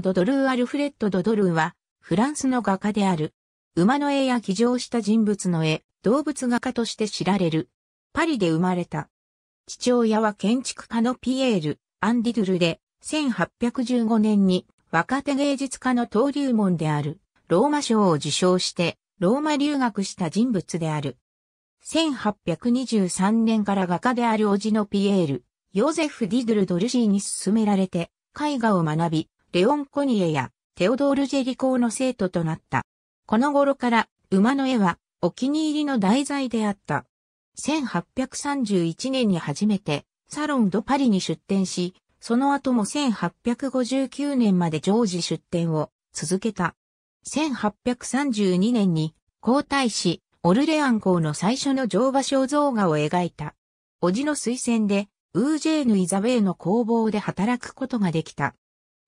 ド・ドドルー・アルフレッド・ドドルーは、フランスの画家である。馬の絵や騎乗した人物の絵、動物画家として知られる。パリで生まれた。父親は建築家のピエール、アンディドゥルで、1815年に若手芸術家の登竜門である、ローマ賞を受賞して、ローマ留学した人物である。1823年から画家である叔父のピエール、ヨゼフ・ディドゥル・ドルシーに勧められて、絵画を学び、レオン・コニエやテオドール・ジェリコーの生徒となった。この頃から馬の絵はお気に入りの題材であった。1831年に初めてサロン・ド・パリに出展し、その後も1859年まで常時出展を続けた。1832年に皇太子オルレアン公の最初の乗馬肖像画を描いた。叔父の推薦でウージェーヌ・イザベイの工房で働くことができた。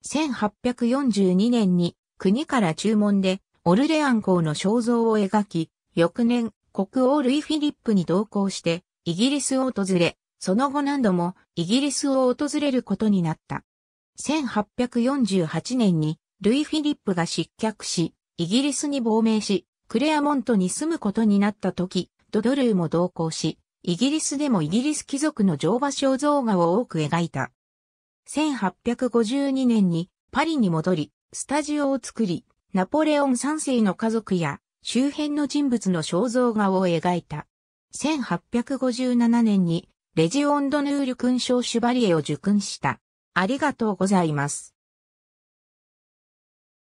1842年に国から注文でオルレアン公の肖像を描き、翌年国王ルイ・フィリップに同行してイギリスを訪れ、その後何度もイギリスを訪れることになった。1848年にルイ・フィリップが失脚し、イギリスに亡命し、クレアモントに住むことになった時、ドドルーも同行し、イギリスでもイギリス貴族の乗馬肖像画を多く描いた。1852年にパリに戻り、スタジオを作り、ナポレオン3世の家族や周辺の人物の肖像画を描いた。1857年にレジオンドヌール勲章シュバリエを受勲した。ありがとうございます。